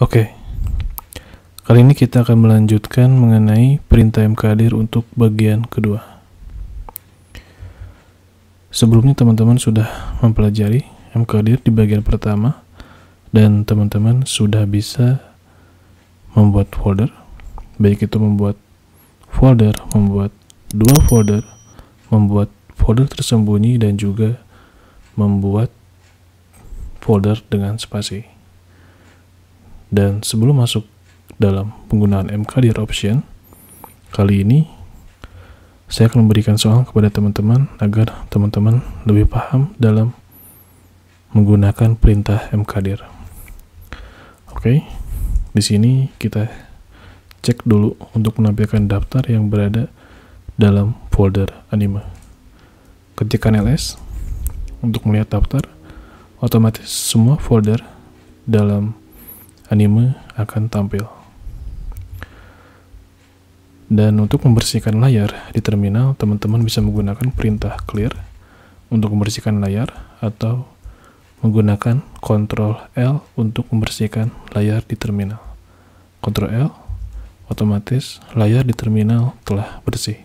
Oke, okay. kali ini kita akan melanjutkan mengenai perintah kadir untuk bagian kedua. Sebelumnya teman-teman sudah mempelajari kadir di bagian pertama dan teman-teman sudah bisa membuat folder, baik itu membuat folder, membuat dua folder, membuat folder tersembunyi dan juga membuat folder dengan spasi. Dan sebelum masuk dalam penggunaan MKDIR option, kali ini saya akan memberikan soal kepada teman-teman agar teman-teman lebih paham dalam menggunakan perintah mkdir. Oke, di sini kita cek dulu untuk menampilkan daftar yang berada dalam folder anime. Ketikkan ls untuk melihat daftar, otomatis semua folder dalam anime akan tampil. Dan untuk membersihkan layar di terminal, teman-teman bisa menggunakan perintah clear untuk membersihkan layar atau menggunakan Ctrl L untuk membersihkan layar di terminal. Ctrl L otomatis layar di terminal telah bersih.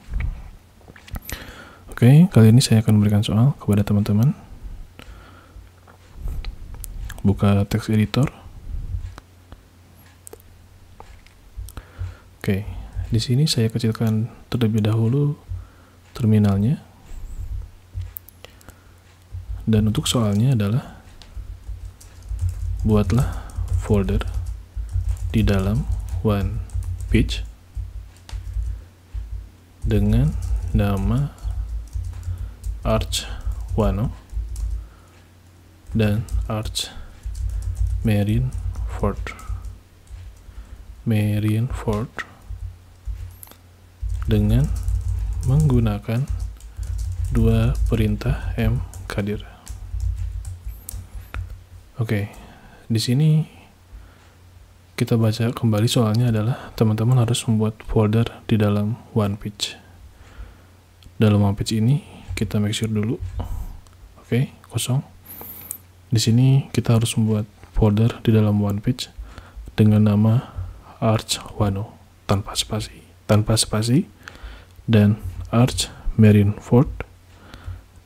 Oke, kali ini saya akan memberikan soal kepada teman-teman. Buka text editor. Oke, di sini saya kecilkan terlebih dahulu terminalnya. Dan untuk soalnya adalah buatlah folder di dalam one page dengan nama Arch Wano dan Arch Fort, fort oke dengan menggunakan dua perintah M kadir. Oke, di sini kita baca kembali soalnya adalah teman-teman harus membuat folder di dalam one Page. Dalam one Page ini kita make sure dulu, oke kosong. Di sini kita harus membuat folder di dalam one Page dengan nama Arch Wano tanpa spasi, tanpa spasi dan Arch Marine Fort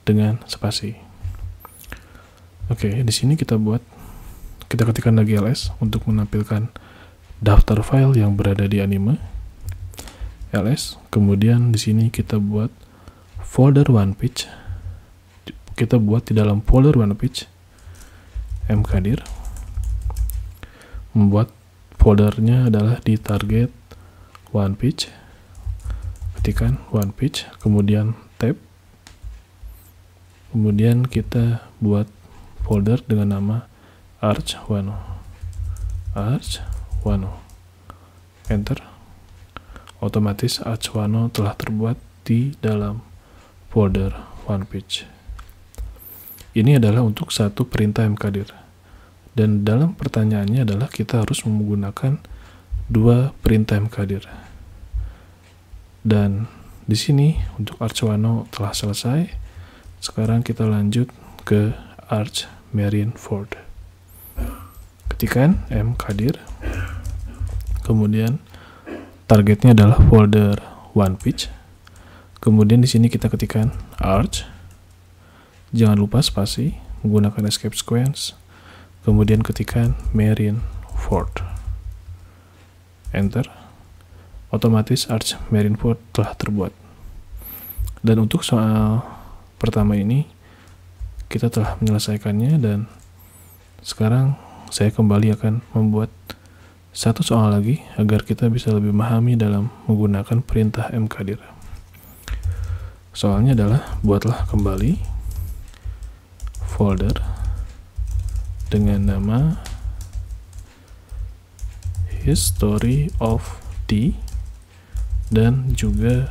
dengan spasi. Oke, di sini kita buat kita ketikkan lagi ls untuk menampilkan daftar file yang berada di anime ls kemudian di sini kita buat folder one page kita buat di dalam folder one page mkdir membuat foldernya adalah di target one page ketikkan one page kemudian tab kemudian kita buat folder dengan nama arch wano arch wano enter otomatis arch wano telah terbuat di dalam folder one page ini adalah untuk satu perintah mkdir dan dalam pertanyaannya adalah kita harus menggunakan dua perintah mkdir dan di sini untuk Arch telah selesai. Sekarang kita lanjut ke Arch Ford. Ketikan M Kadir. Kemudian targetnya adalah folder one Pitch. Kemudian di sini kita ketikan Arch. Jangan lupa spasi menggunakan escape sequence. Kemudian ketikan ketikkan Ford. Enter otomatis Arch Marineford telah terbuat. Dan untuk soal pertama ini, kita telah menyelesaikannya dan sekarang saya kembali akan membuat satu soal lagi agar kita bisa lebih memahami dalam menggunakan perintah mkdir. Soalnya adalah buatlah kembali folder dengan nama history of the dan juga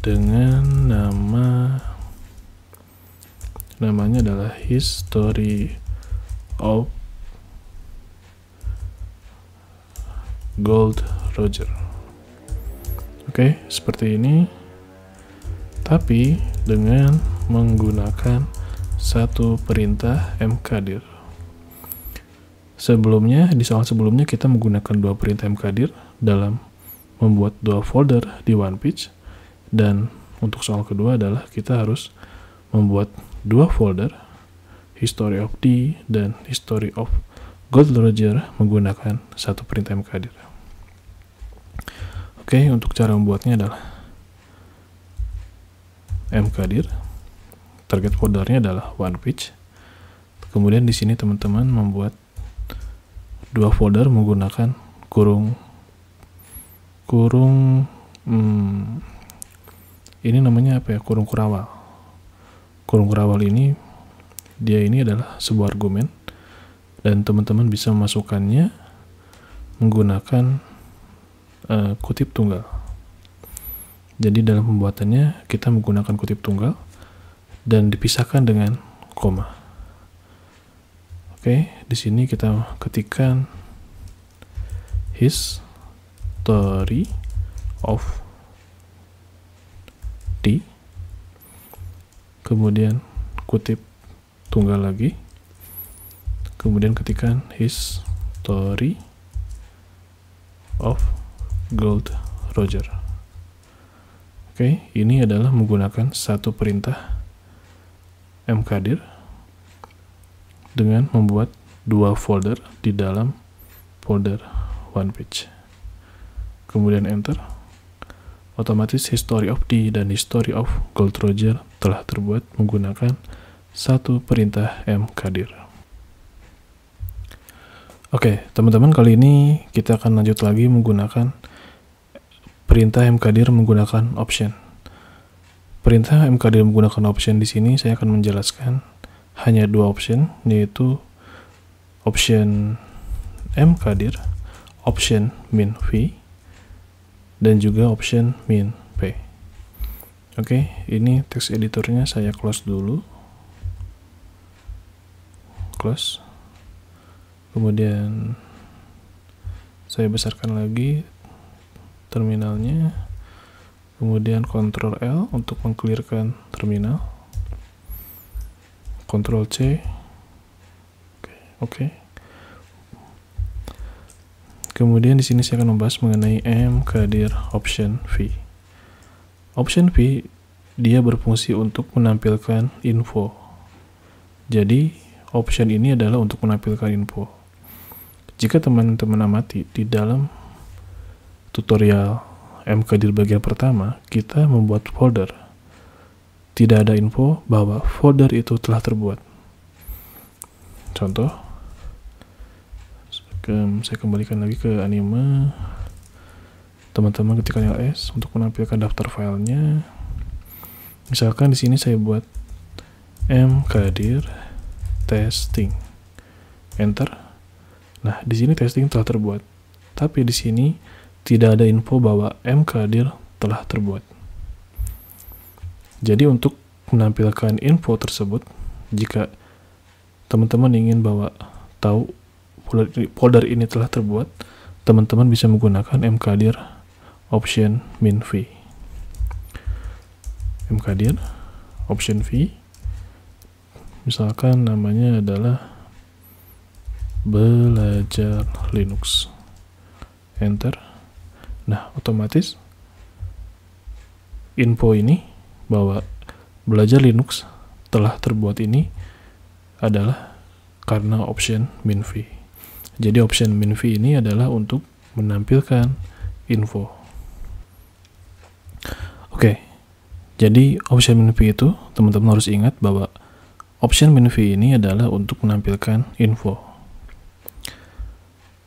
dengan nama namanya adalah history of gold roger oke okay, seperti ini tapi dengan menggunakan satu perintah mkdir sebelumnya di soal sebelumnya kita menggunakan dua perintah mkdir dalam membuat dua folder di one page dan untuk soal kedua adalah kita harus membuat dua folder History of D dan History of Gold Roger menggunakan satu perintah mkdir. Oke, untuk cara membuatnya adalah mkdir target foldernya adalah one page Kemudian di sini teman-teman membuat dua folder menggunakan kurung kurung hmm, ini namanya apa ya kurung kurawal kurung kurawal ini dia ini adalah sebuah argumen dan teman-teman bisa memasukkannya menggunakan uh, kutip tunggal jadi dalam pembuatannya kita menggunakan kutip tunggal dan dipisahkan dengan koma oke di sini kita ketikkan his History of T kemudian kutip tunggal lagi kemudian ketikan his story of Gold Roger oke okay, ini adalah menggunakan satu perintah mkdir dengan membuat dua folder di dalam folder one page kemudian enter otomatis history of D dan history of Gold Roger telah terbuat menggunakan satu perintah mkdir Oke, teman-teman, kali ini kita akan lanjut lagi menggunakan perintah mkdir menggunakan option. Perintah mkdir menggunakan option di sini saya akan menjelaskan hanya dua option, yaitu option mkdir, option min v, dan juga option min p. Oke, ini text editornya saya close dulu. Close. Kemudian saya besarkan lagi terminalnya. Kemudian Ctrl L untuk mengklirkan terminal. Ctrl C. Oke. Okay. Kemudian di sini saya akan membahas mengenai M Kadir Option V. Option V dia berfungsi untuk menampilkan info. Jadi, option ini adalah untuk menampilkan info. Jika teman-teman amati di dalam tutorial M MKDIR bagian pertama, kita membuat folder. Tidak ada info bahwa folder itu telah terbuat. Contoh, ke saya kembalikan lagi ke anime teman-teman ketika ls untuk menampilkan daftar filenya misalkan di sini saya buat M Kadir testing enter nah di sini testing telah terbuat tapi di sini tidak ada info bahwa M Kadir telah terbuat jadi untuk menampilkan info tersebut jika teman-teman ingin bahwa tahu folder ini telah terbuat, teman-teman bisa menggunakan mkdir option min v. mkdir option v misalkan namanya adalah belajar Linux enter nah otomatis info ini bahwa belajar Linux telah terbuat ini adalah karena option min v. Jadi option min v ini adalah untuk menampilkan info. Oke, okay. jadi option min v itu teman-teman harus ingat bahwa option min v ini adalah untuk menampilkan info.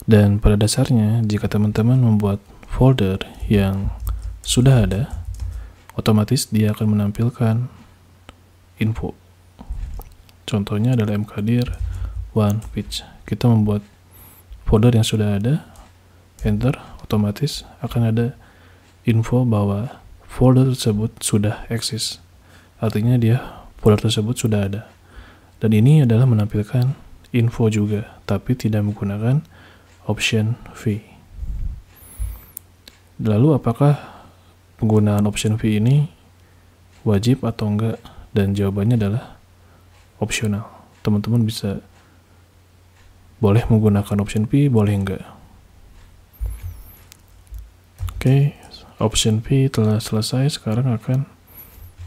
Dan pada dasarnya, jika teman-teman membuat folder yang sudah ada, otomatis dia akan menampilkan info. Contohnya adalah mkdir one Pitch. Kita membuat folder yang sudah ada enter otomatis akan ada info bahwa folder tersebut sudah eksis artinya dia folder tersebut sudah ada dan ini adalah menampilkan info juga tapi tidak menggunakan option V lalu apakah penggunaan option V ini wajib atau enggak dan jawabannya adalah opsional teman-teman bisa boleh menggunakan option P, boleh enggak. Oke, okay, option P telah selesai. Sekarang akan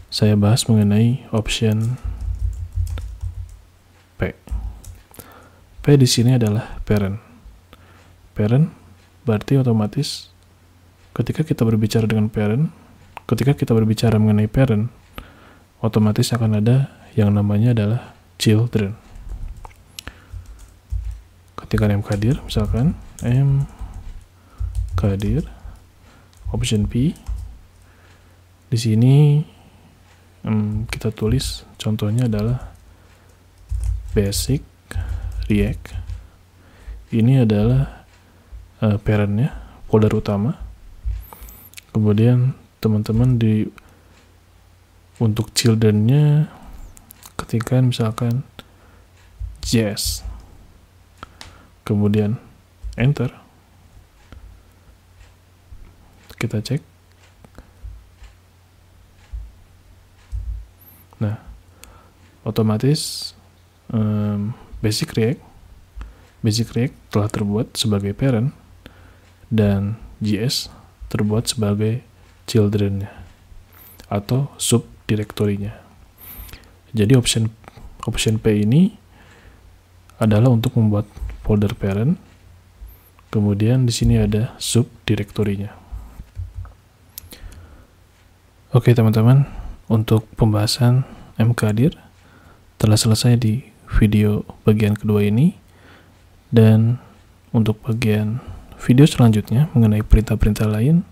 saya bahas mengenai option P. P di sini adalah parent. Parent berarti otomatis ketika kita berbicara dengan parent, ketika kita berbicara mengenai parent, otomatis akan ada yang namanya adalah children. M kadir misalkan M kadir option P di sini hmm, kita tulis contohnya adalah basic react ini adalah uh, parentnya folder utama kemudian teman-teman di untuk childrennya ketika misalkan jazz yes kemudian enter kita cek nah otomatis um, basic react basic react telah terbuat sebagai parent dan JS terbuat sebagai childrennya atau sub direktorinya jadi option option P ini adalah untuk membuat folder parent. Kemudian di sini ada sub direktorinya. Oke teman-teman, untuk pembahasan mkdir telah selesai di video bagian kedua ini. Dan untuk bagian video selanjutnya mengenai perintah-perintah lain,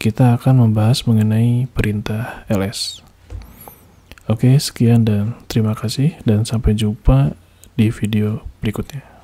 kita akan membahas mengenai perintah ls. Oke, sekian dan terima kasih, dan sampai jumpa di video berikutnya.